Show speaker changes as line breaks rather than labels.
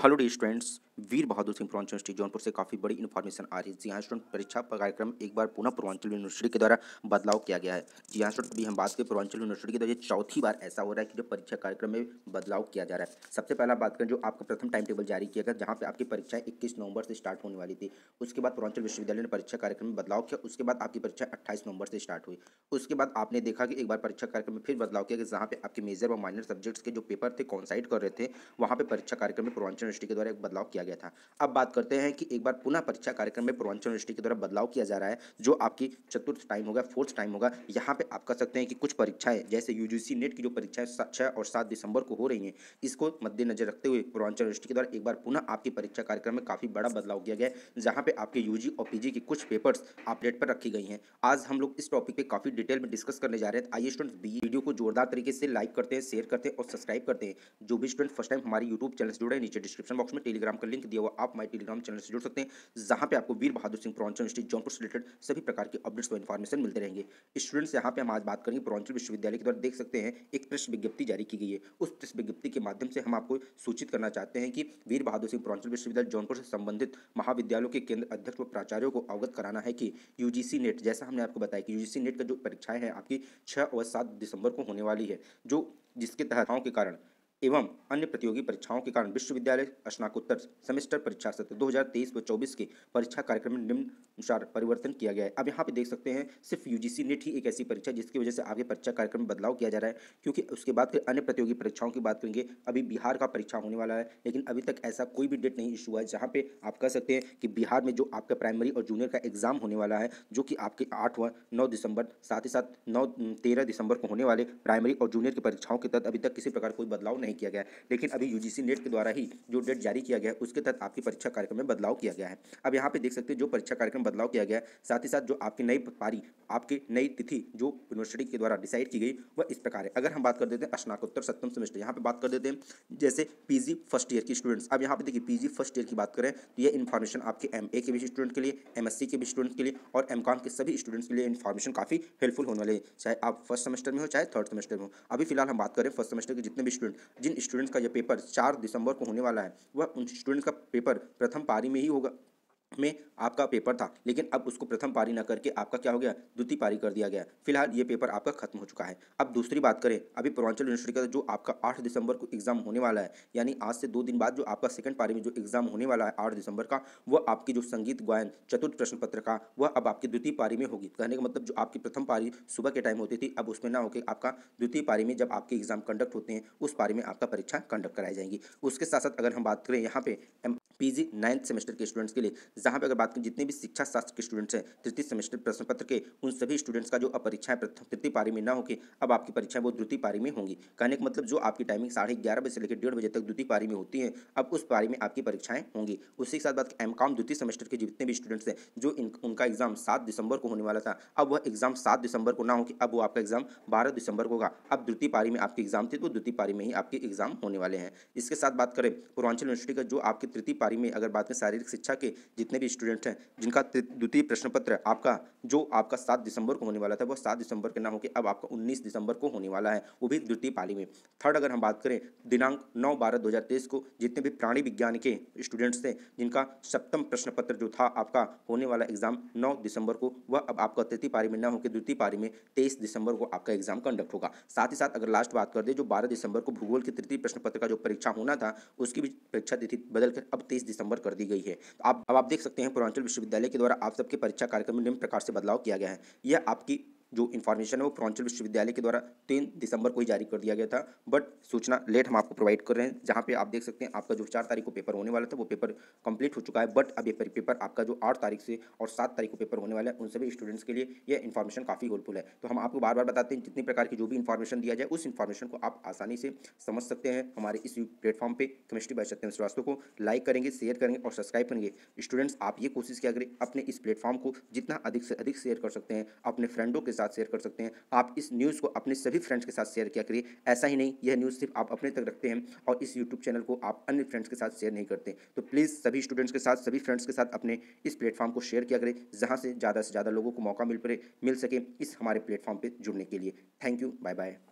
hello dear students Veer Bahadur Singh Purvanchal University Jaunpur से काफ़ी बड़ी इन्फॉर्मेशन आ रही है जी हाँ स्टूडेंट परीक्षा कार्यक्रम एक बार पुनः पूर्वांचल यूनिवर्सिटी के द्वारा बदलाव किया गया है जी हाँ स्टूडेंट अभी हम बात करें पूर्वांचल यूनिवर्सिटी के द्वारा ये चौथी बार ऐसा हो रहा है कि जो परीक्षा कार्यक्रम में बदलाव किया जा रहा है सबसे पहला बात करें जो आपका प्रथम टाइम टेबल जारी किया गया जहाँ पर आपकी परीक्षा इक्कीस नवंबर से स्टार्ट होने वाली थी उसके बाद पूर्वांचल विश्वविद्यालय ने परीक्षा कार्यक्रम में बदलाव किया उसके बाद आपकी परीक्षा अट्ठाईस नवंबर से स्टार्ट हुई उसके बाद आपने देखा कि एक बार परीक्षा कार्यक्रम में फिर बदलाव किया गया जहाँ पे आपके मेजर व माइनर सब्जेक्ट्स के जो पेपर थे कॉन्साइड कर रहे थे वहाँ पर परीक्षा कार्यक्रम में पूर्वांचल यूनिवर्सिटी के द्वारा एक बदलाव किया गया गया था अब बात करते हैं कि एक बार पुनः परीक्षा कार्यक्रम में पूर्वांचल यूनिवर्सिटी के द्वारा बदलाव किया जा रहा है जो आपकी चतुर्थ टाइम होगा फोर्थ टाइम होगा यहाँ पे आप कह सकते हैं कि कुछ परीक्षाएं जैसे यू नेट की जो परीक्षाएं छः और सात दिसंबर को हो रही हैं इसको मद्देनजर रखते हुए पूर्वांचल यूनिवर्सिटी के द्वारा एक बार पुनः आपकी परीक्षा कार्यक्रम में काफ़ी बड़ा बदलाव किया गया है जहाँ पर आपके यू और पी के कुछ पेपर्स अपडेट पर रखी गई हैं आज हम लोग इस टॉपिक पर काफ़ी डिटेल में डिस्कस करने जा रहे हैं आइए स्टूडेंट्स बी वीडियो को जोरदार तरीके से लाइक करते हैं शेयर करते हैं और सब्सक्राइब करते हैं जो भी स्टूडेंट फर्स्ट टाइम हमारे यूट्यूब चैनल जुड़े नीचे डिस्क्रिप्शन बॉक्स में टेलीग्राम का लिंक लिंक दिया हुआ आप माय टेलीग्राम चैनल से जुड़ सकते हैं जहाँ पे आपको वीर बहादुर सिंह पूर्वांचल यूनिवर्सिटी जौनपुर से रिलेटेड सभी प्रकार के अपडेट्स और इन्फॉर्मेशन मिलते रहेंगे स्टूडेंट्स यहाँ पे हम आज बात करेंगे पूर्वांचल विश्वविद्यालय के द्वारा देख सकते हैं एक प्रेस विज्ञप्ति जारी की गई है उस प्रेस विज्ञप्ति के माध्यम से हम आपको सूचित करना चाहते हैं कि वीर बहादुर सिंह पूर्वांचल विश्वविद्यालय जौनपुर से संबंधित महाविद्यालयों के केंद्र अध्यक्ष व प्राचार्यों को अवगत कराना है कि यू नेट जैसा हमने आपको बताया कि यू नेट का जो परीक्षाएं हैं आपकी छः और सात दिसंबर को होने वाली है जो जिसके तहत के कारण एवं अन्य प्रतियोगी परीक्षाओं के कारण विश्वविद्यालय स्नाकोत्तर सेमेस्टर परीक्षा सत्र 2023 व 24 के परीक्षा कार्यक्रम में अनुसार परिवर्तन किया गया है अब यहाँ पे देख सकते हैं सिर्फ यूजीसी नेट ही एक ऐसी परीक्षा जिसकी वजह से आगे परीक्षा कार्यक्रम में बदलाव किया जा रहा है क्योंकि उसके बाद फिर अन्य प्रतियोगी परीक्षाओं की बात करेंगे अभी बिहार का परीक्षा होने वाला है लेकिन अभी तक ऐसा कोई भी डेट नहीं इशू हुआ है जहाँ पे आप कह सकते हैं कि बिहार में जो आपका प्राइमरी और जूनियर का एग्जाम होने वाला है जो कि आपके आठ व नौ दिसंबर साथ ही साथ नौ तेरह दिसंबर को होने वाले प्राइमरी और जूनियर की परीक्षाओं के तहत अभी तक किसी प्रकार कोई बदलाव नहीं नहीं किया गया लेकिन अभी यू नेट के द्वारा ही जो डेट जारी किया गया है उसके तहत आपकी परीक्षा कार्यक्रम में बदलाव किया गया है अब यहाँ पे देख सकते हैं जो परीक्षा कार्यक्रम बदलाव किया गया है साथ ही साथ जो आपकी नई पारी आपकी नई तिथि जो यूनिवर्सिटी के द्वारा डिसाइड की गई वह इस प्रकार है अगर हम बात कर देते हैं स्नाकोत्तर सप्तम सेमेस्टर यहाँ पर बात कर देते हैं जैसे पी फर्स्ट ईयर की स्टूडेंट्स अब यहाँ पर देखिए पी फर्स्ट ईयर की बात करें तो ये इन्फॉर्मेशन आपके एम के भी स्टूडेंट के लिए एम के भी स्टूडेंट के लिए और एम के सभी स्टूडेंट्स के लिए इन्फॉर्मेशन काफ़ी हेल्पफुल होने वाले चाहे आप फर्स्ट सेमेस्टर में हो चाहे थर्ड सेमेस्टर में हो अभी फिलहाल हम बात करें फर्स्ट सेमेस्टर के जितने भी स्टूडेंट जिन स्टूडेंट्स का यह पेपर चार दिसंबर को होने वाला है वह उन स्टूडेंट्स का पेपर प्रथम पारी में ही होगा में आपका पेपर था लेकिन अब उसको प्रथम पारी ना करके आपका क्या हो गया द्वितीय पारी कर दिया गया फिलहाल ये पेपर आपका खत्म हो चुका है अब दूसरी बात करें अभी पूर्वांचल यूनिवर्सिटी का जो आपका आठ दिसंबर को एग्जाम होने वाला है यानी आज से दो दिन बाद जो आपका सेकंड पारी में जो एग्जाम होने वाला है आठ दिसंबर का वह आपकी जो संगीत गायन चतुर्थ प्रश्न पत्र का वह अब आपकी द्वितीय पारी में होगी कहने का मतलब जो आपकी प्रथम पारी सुबह के टाइम होती थी अब उसमें ना होकर आपका द्वितीय पारी में जब आपके एग्जाम कंडक्ट होते हैं उस पारी में आपका परीक्षा कंडक्ट कराई जाएंगी उसके साथ साथ अगर हम बात करें यहाँ पे पीजी नाइन्थ सेमेस्टर के स्टूडेंट्स के लिए जहाँ पर अगर बात करें जितने भी शिक्षा शास्त्र के स्टूडेंट्स हैं तृतीय सेमेस्टर प्रश्न पत्र के उन सभी स्टूडेंट्स का जो अब परीक्षाएं तृतीय पारी में ना होकर अब आपकी परीक्षाएं वो द्वितीय पारी में होंगी कहने का मतलब जो आपकी टाइमिंग साढ़े ग्यारह बजे से लेकर डेढ़ बजे तक द्वितीय पारी में होती है अब उस पारी में आपकी परीक्षाएं होंगी उसी के साथ बात एम कॉम द्वितीय सेमेस्टर के जितने भी स्टूडेंट्स हैं जो इन, उनका एग्जाम सात दिसंबर को होने वाला था अब वह एग्जाम सात दिसंबर को ना होगी अब वो आपका एग्जाम बारह दिसंबर को होगा अब द्वितीय पारी में आपके एग्जाम थे तो द्वितीय पारी में ही आपके एग्जाम होने वाले हैं इसके साथ बात करें पूर्वांचल यूनिवर्सिटी का जो आपकी तृतीय पारी बारे में अगर बात करें शारीरिक शिक्षा के जितने भी स्टूडेंट हैं जिनका द्वितीय प्रश्न पत्र आपका जो आपका सात दिसंबर को होने वाला था वो सात दिसंबर के ना होकर अब आपका उन्नीस दिसंबर को होने वाला है वो भी द्वितीय पाली में थर्ड अगर हम बात करें दिनांक नौ बारह दो को जितने भी प्राणी विज्ञान के स्टूडेंट्स थे जिनका सप्तम प्रश्न पत्र जो था आपका होने वाला एग्जाम नौ दिसंबर को वह अब आपका तृतीय पारी में न होकर द्वितीय पारी में तेईस दिसंबर को आपका एग्जाम कंडक्ट होगा साथ ही साथ अगर लास्ट बात कर दे जो बारह दिसंबर को भूगोल के तृतीय प्रश्न पत्र का जो परीक्षा होना था उसकी भी परीक्षा तिथि बदलकर अब तेईस दिसंबर कर दी गई है तो आप अब आप देख सकते हैं पूर्वांचल विश्वविद्यालय के द्वारा आप सबके परीक्षा कार्यक्रम में निम्न प्रकार से बदलाव किया गया है यह आपकी जो इन्फॉर्मेशन है वो पूर्वांचल विश्वविद्यालय के द्वारा तीन दिसंबर को ही जारी कर दिया गया था बट सूचना लेट हम आपको प्रोवाइड कर रहे हैं जहाँ पे आप देख सकते हैं आपका जो चार तारीख को पेपर होने वाला था वो पेपर कंप्लीट हो चुका है बट अब ये पेपर आपका जो आठ तारीख से और सात तारीख को पेपर होने वाला है उन सभी स्टूडेंट्स के लिए यह इन्फॉर्मेशन काफ़ी हेल्पफुल है तो हम आपको बार बार बताते हैं जितनी प्रकार की जो भी इन्फॉर्मेशन दिया जाए उस इन्फॉर्मेशन को आप आसानी से समझ सकते हैं हमारे इस प्लेटफॉर्म पर केमिस्ट्री बाय सत्यम श्रीवास्तव को लाइक करेंगे शेयर करेंगे और सब्सक्राइब करेंगे स्टूडेंट्स आप ये कोशिश किया करें अपने इस प्लेटफॉर्म को जितना अधिक से अधिक शेयर कर सकते हैं अपने फ्रेंडों के साथ शेयर कर सकते हैं आप इस न्यूज़ को अपने सभी फ्रेंड्स के साथ शेयर किया करिए ऐसा ही नहीं यह न्यूज़ सिर्फ आप अपने तक रखते हैं और इस यूट्यूब चैनल को आप अन्य फ्रेंड्स के साथ शेयर नहीं करते तो प्लीज़ सभी स्टूडेंट्स के साथ सभी फ्रेंड्स के साथ अपने इस प्लेटफॉर्म को शेयर किया करें जहाँ से ज़्यादा से ज़्यादा लोगों को मौका मिल पड़े मिल सके इस हमारे प्लेटफॉर्म पर जुड़ने के लिए थैंक यू बाय बाय